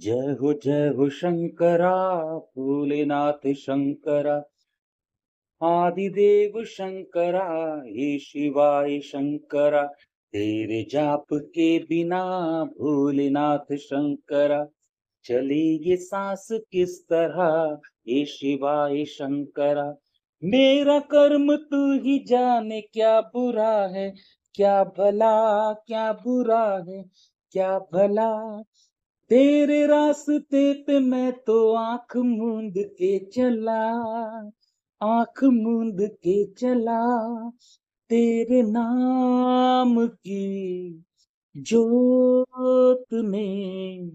जय हो जय हो शंकरा भोलेनाथ शंकरा आदिदेव शंकरा हे शिवाय शंकरा तेरे जाप के बिना भोलेनाथ शंकरा चली ये सांस किस तरह ये शिवाय शंकरा मेरा कर्म तू ही जाने क्या बुरा है क्या भला क्या बुरा है क्या भला तेरे रास्ते पे मैं तो आंख मूंद के चला आंख मूंद के चला तेरे नाम की जोत में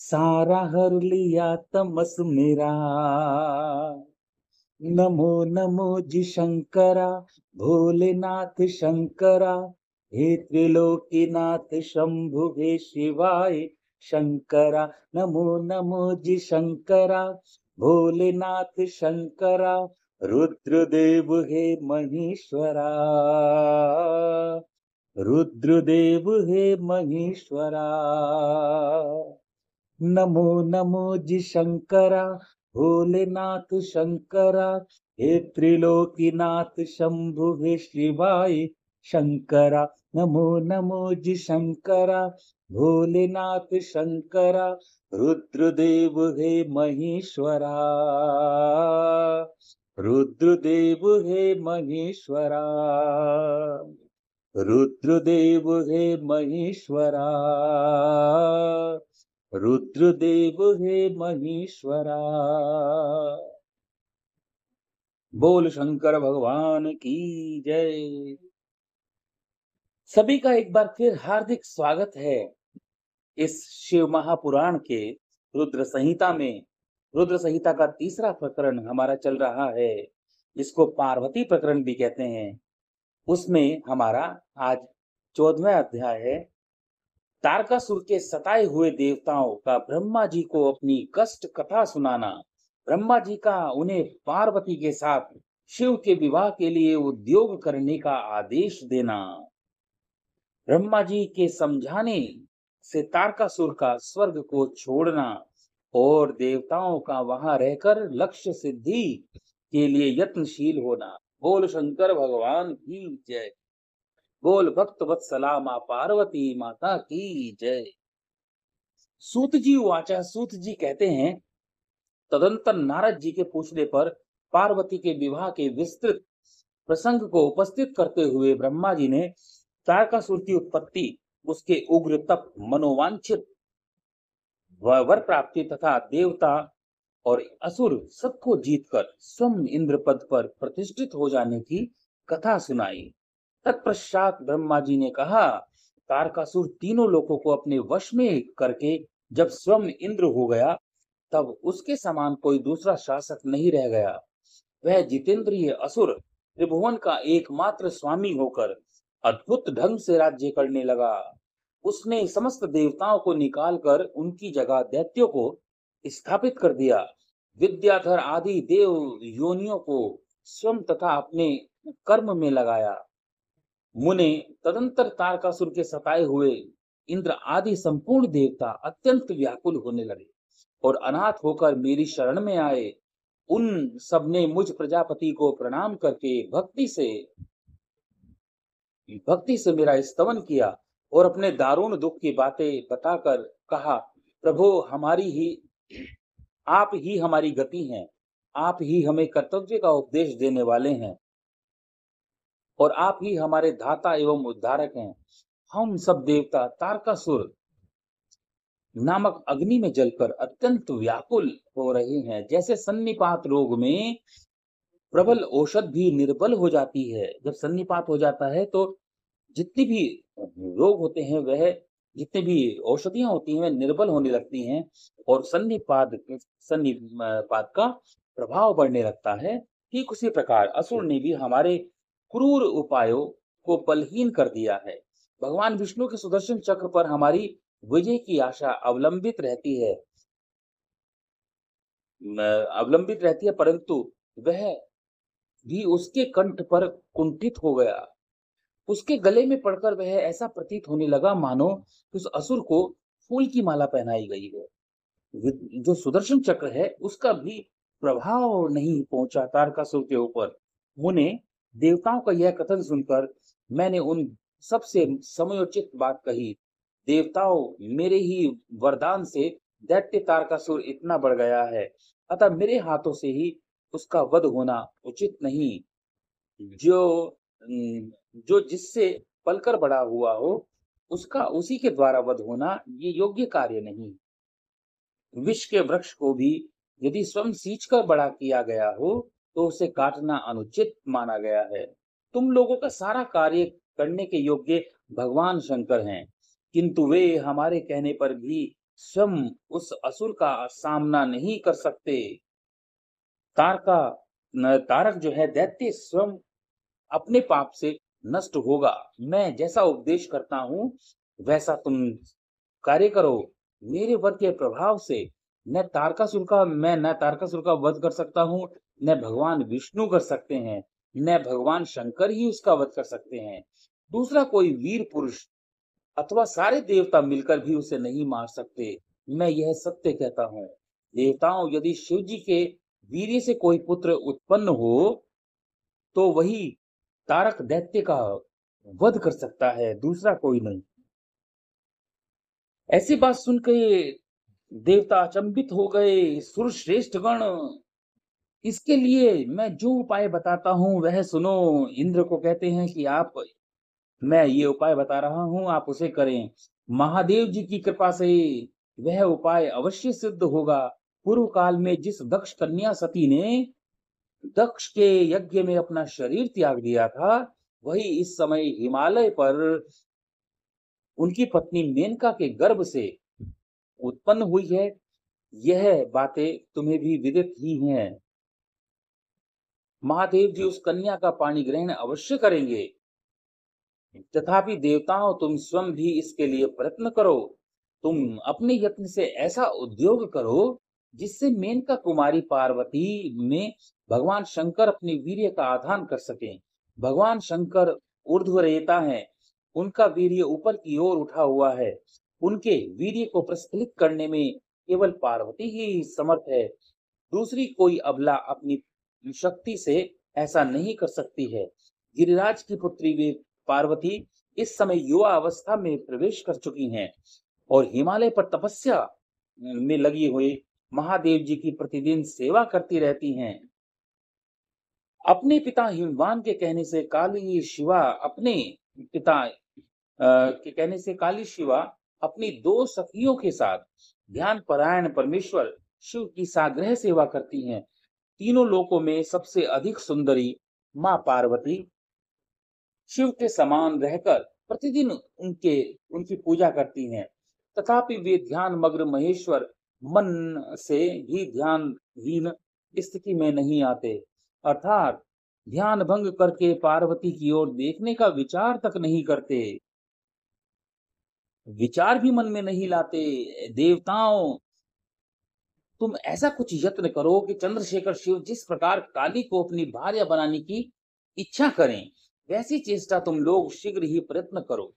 सारा हर लिया तमस मेरा नमो नमो जी शंकरा भोलेनाथ शंकरा हे त्रिलोकीनाथ शंभु हे शिवाय शंकरा नमो नमो जी शंकरा भोलेनाथ शंकरा रुद्रदेव हे महेश्वरा रुद्रदेव हे महेश्वरा नमो नमो जी शंकरा भोलेनाथ शंकरा हे त्रिलोकीनाथ शंभु हे शिवाय शंकरा नमो नमो जी शंकरा भोलेनाथ शंकरा रुद्रदेव हे महेश्वरा रुद्रदेव हे महेश्वरा रुद्रदेव हे महेश्वरा रुद्रदेव हे महेश्वरा बोल शंकर भगवान की जय सभी का एक बार फिर हार्दिक स्वागत है इस शिव महापुराण के रुद्र संहिता में रुद्र संहिता का तीसरा प्रकरण हमारा चल रहा है जिसको पार्वती प्रकरण भी कहते हैं उसमें हमारा आज चौदवा अध्याय है तारकासुर के सताए हुए देवताओं का ब्रह्मा जी को अपनी कष्ट कथा सुनाना ब्रह्मा जी का उन्हें पार्वती के साथ शिव के विवाह के लिए उद्योग करने का आदेश देना ब्रह्मा जी के समझाने से तारकासुर का स्वर्ग को छोड़ना और देवताओं का वहां रहकर लक्ष्य सिद्धि के लिए यत्नशील होना बोल शंकर भगवान की जय बोल भक्त वत्सला माँ पार्वती माता की जय सूत जी वाचा सूत जी कहते हैं तदंतर नारद जी के पूछने पर पार्वती के विवाह के विस्तृत प्रसंग को उपस्थित करते हुए ब्रह्मा जी ने तारकासुर की उत्पत्ति उसके उग्र तप मनोवांछित वर प्राप्ति तथा देवता और असुर सबको जीतकर स्वयं इंद्र पद पर प्रतिष्ठित हो जाने की कथा सुनाई तत्पश्चात ब्रह्मा जी ने कहा तारकासुर तीनों लोगों को अपने वश में करके जब स्वयं इंद्र हो गया तब उसके समान कोई दूसरा शासक नहीं रह गया वह जितेंद्रिय असुर त्रिभुवन का एकमात्र स्वामी होकर अद्भुत ढंग से राज्य करने लगा उसने समस्त देवताओं को निकालकर उनकी जगह दैत्यों को स्थापित कर दिया विद्याधर आदि देव योनियों को स्वयं तथा अपने कर्म में लगाया मुने तदंतर तारकासुर के सताए हुए इंद्र आदि संपूर्ण देवता अत्यंत व्याकुल होने लगे और अनाथ होकर मेरी शरण में आए उन सबने मुझ प्रजापति को प्रणाम करके भक्ति से भक्ति से मेरा स्तवन किया और अपने दारुण दुख की बातें बताकर कहा प्रभु हमारी ही आप ही हमारी गति हैं आप ही हमें कर्तव्य का उपदेश देने वाले हैं और आप ही हमारे धाता एवं उद्धारक हैं हम सब देवता तारकासुर नामक अग्नि में जलकर अत्यंत व्याकुल हो रहे हैं जैसे सन्निपात रोग में प्रबल औषध भी निर्बल हो जाती है जब सन्निपात हो जाता है तो जितने भी रोग होते हैं वह जितने भी औषधियां होती हैं वह निर्बल होने लगती हैं और सन्निपात सन्निपात का प्रभाव बढ़ने लगता है ठीक उसी प्रकार असुर ने भी हमारे क्रूर उपायों को बलहीन कर दिया है भगवान विष्णु के सुदर्शन चक्र पर हमारी विजय की आशा अवलंबित रहती है अवलंबित रहती है परंतु वह भी उसके कंठ पर कुंठित हो गया उसके गले में पड़कर वह ऐसा प्रतीत होने लगा मानो उस असुर को फूल की माला पहनाई गई है जो सुदर्शन चक्र है उसका भी प्रभाव नहीं पहुंचा तारकासुर के ऊपर मुने देवताओं का यह कथन सुनकर मैंने उन सबसे समयोचित बात कही देवताओं मेरे ही वरदान से दैत्य तारकासुर इतना बढ़ गया है अतः मेरे हाथों से ही उसका वध होना उचित नहीं जो जो जिससे पलकर बड़ा हुआ हो उसका उसी के द्वारा वध होना ये योग्य कार्य नहीं विष के वृक्ष को भी यदि स्वयं सींच कर बड़ा किया गया हो तो उसे काटना अनुचित माना गया है तुम लोगों का सारा कार्य करने के योग्य भगवान शंकर हैं किंतु वे हमारे कहने पर भी स्वयं उस असुर का सामना नहीं कर सकते तारका तारक जो है दैत्य स्वयं अपने पाप से नष्ट होगा मैं जैसा उपदेश करता हूँ वैसा तुम कार्य करो मेरे वध के प्रभाव से न तारकासुर का मैं न तारकासुर का वध कर सकता हूँ न भगवान विष्णु कर सकते हैं न भगवान शंकर ही उसका वध कर सकते हैं दूसरा कोई वीर पुरुष अथवा सारे देवता मिलकर भी उसे नहीं मार सकते मैं यह सत्य कहता हूँ देवताओं यदि शिव जी के वीर से कोई पुत्र उत्पन्न हो तो वही तारक दैत्य का वध कर सकता है दूसरा कोई नहीं ऐसी बात सुन के देवता अचंबित हो गए सुरश्रेष्ठ गण इसके लिए मैं जो उपाय बताता हूं वह सुनो इंद्र को कहते हैं कि आप मैं ये उपाय बता रहा हूं आप उसे करें महादेव जी की कृपा से वह उपाय अवश्य सिद्ध होगा पूर्व काल में जिस दक्ष कन्या सती ने दक्ष के यज्ञ में अपना शरीर त्याग दिया था वही इस समय हिमालय पर उनकी पत्नी मेनका के गर्भ से उत्पन्न हुई है यह बातें तुम्हें भी विदित ही हैं महादेव जी उस कन्या का पानी ग्रहण अवश्य करेंगे तथापि देवताओं तुम स्वयं भी इसके लिए प्रयत्न करो तुम अपने यत्न से ऐसा उद्योग करो जिससे मेनका कुमारी पार्वती में भगवान शंकर अपने वीर का आधान कर सके भगवान शंकर ऊर्ध्व है उनका वीर ऊपर की ओर उठा हुआ है उनके वीर को प्रस्फुलित करने में केवल पार्वती ही समर्थ है दूसरी कोई अबला अपनी शक्ति से ऐसा नहीं कर सकती है गिरिराज की पुत्री भी पार्वती इस समय युवा अवस्था में प्रवेश कर चुकी हैं और हिमालय पर तपस्या में लगी हुई महादेव जी की प्रतिदिन सेवा करती रहती हैं अपने पिता हिमवान के कहने से काली शिवा अपने पिता के कहने से काली शिवा अपनी दो सखियों के साथ ध्यान परायण परमेश्वर शिव की साग्रह सेवा करती हैं तीनों लोकों में सबसे अधिक सुंदरी माँ पार्वती शिव के समान रहकर प्रतिदिन उनके उनकी पूजा करती हैं तथापि वे ध्यान मग्न महेश्वर मन से ही हीन स्थिति में नहीं आते अर्थात ध्यान भंग करके पार्वती की ओर देखने का विचार तक नहीं करते विचार भी मन में नहीं लाते देवताओं तुम ऐसा कुछ यत्न करो कि चंद्रशेखर शिव जिस प्रकार काली को अपनी भार्य बनाने की इच्छा करें वैसी चेष्टा तुम लोग शीघ्र ही प्रयत्न करो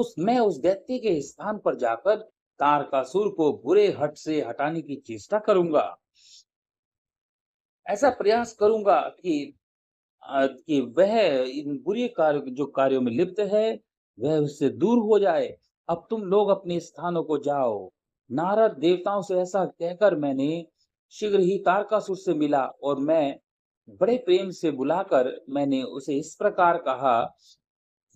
उस मैं उस दैत्य के स्थान पर जाकर तारकासुर को बुरे हट से हटाने की चेष्टा करूंगा ऐसा प्रयास करूंगा कि कि वह इन बुरे कार्य जो कार्यों में लिप्त है वह उससे दूर हो जाए अब तुम लोग अपने स्थानों को जाओ नारद देवताओं से ऐसा कहकर मैंने शीघ्र ही तारकासुर से मिला और मैं बड़े प्रेम से बुलाकर मैंने उसे इस प्रकार कहा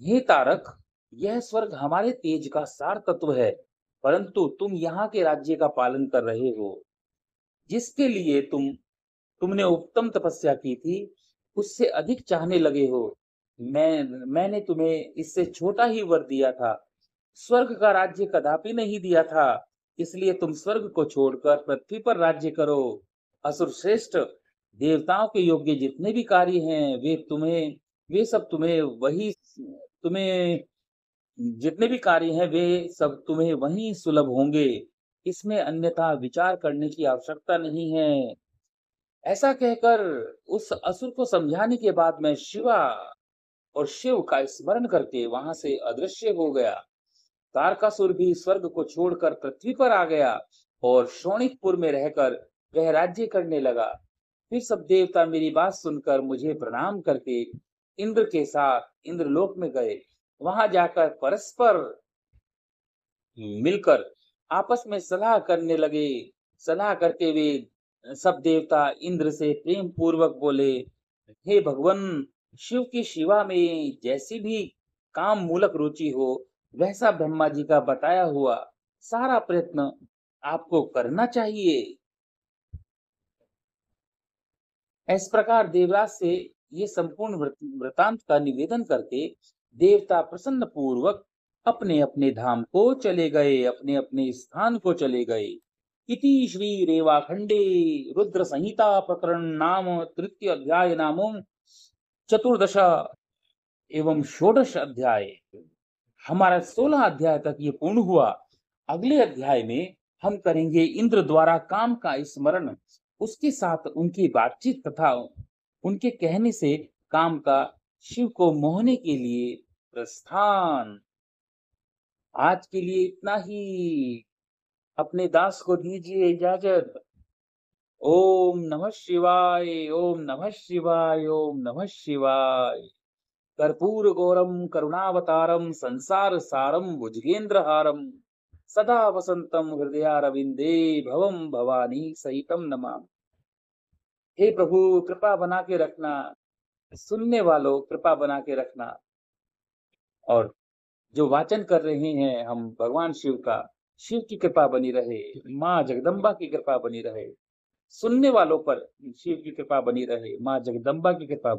हे तारक यह स्वर्ग हमारे तेज का सार तत्व है परंतु तुम यहाँ के राज्य का पालन कर रहे हो जिसके लिए तुम तुमने उत्तम तपस्या की थी उससे अधिक चाहने लगे हो मैं मैंने तुम्हें इससे छोटा ही वर दिया था स्वर्ग का राज्य कदापि नहीं दिया था इसलिए तुम स्वर्ग को छोड़कर पृथ्वी पर राज्य करो असुर श्रेष्ठ देवताओं के योग्य जितने भी कार्य हैं वे तुम्हें वे सब तुम्हें वही तुम्हें जितने भी कार्य हैं वे सब तुम्हें वहीं सुलभ होंगे इसमें अन्यथा विचार करने की आवश्यकता नहीं है ऐसा कहकर उस असुर को समझाने के बाद मैं शिवा और शिव का स्मरण करके वहां से अदृश्य हो गया तारकासुर भी स्वर्ग को छोड़कर पृथ्वी पर आ गया और शोणिकपुर में रहकर वह राज्य करने लगा फिर सब देवता मेरी बात सुनकर मुझे प्रणाम करके इंद्र के साथ इंद्रलोक में गए वहां जाकर परस्पर मिलकर आपस में सलाह करने लगे सलाह करते हुए सब देवता इंद्र से प्रेम पूर्वक बोले हे भगवान शिव की शिवा में जैसी भी काम मूलक रुचि हो वैसा ब्रह्मा जी का बताया हुआ सारा प्रयत्न आपको करना चाहिए इस प्रकार देवराज से ये संपूर्ण वृतांत का निवेदन करके देवता प्रसन्न पूर्वक अपने अपने धाम को चले गए अपने अपने स्थान को चले गए इति श्री रेवाखंडे रुद्र संहिता प्रकरण नाम तृतीय अध्याय नाम चतुर्दश एवं षोडश अध्याय हमारा सोलह अध्याय तक ये पूर्ण हुआ अगले अध्याय में हम करेंगे इंद्र द्वारा काम का स्मरण उसके साथ उनकी बातचीत तथा उनके कहने से काम का शिव को मोहने के लिए प्रस्थान आज के लिए इतना ही अपने दास को दीजिए इजाजत ओम नमः शिवाय ओम नमः शिवाय ओम नमः शिवाय कर्पूर गौरम करुणावतारम संसार सारम हारम सदा वसंतम रविंदे भवम भवानी सहितम नमा हे प्रभु कृपा बना के रखना सुनने वालों कृपा बना के रखना और जो वाचन कर रहे हैं हम भगवान शिव का शिव की कृपा बनी रहे माँ जगदम्बा की कृपा बनी रहे सुनने वालों पर शिव की कृपा बनी रहे माँ जगदम्बा की कृपा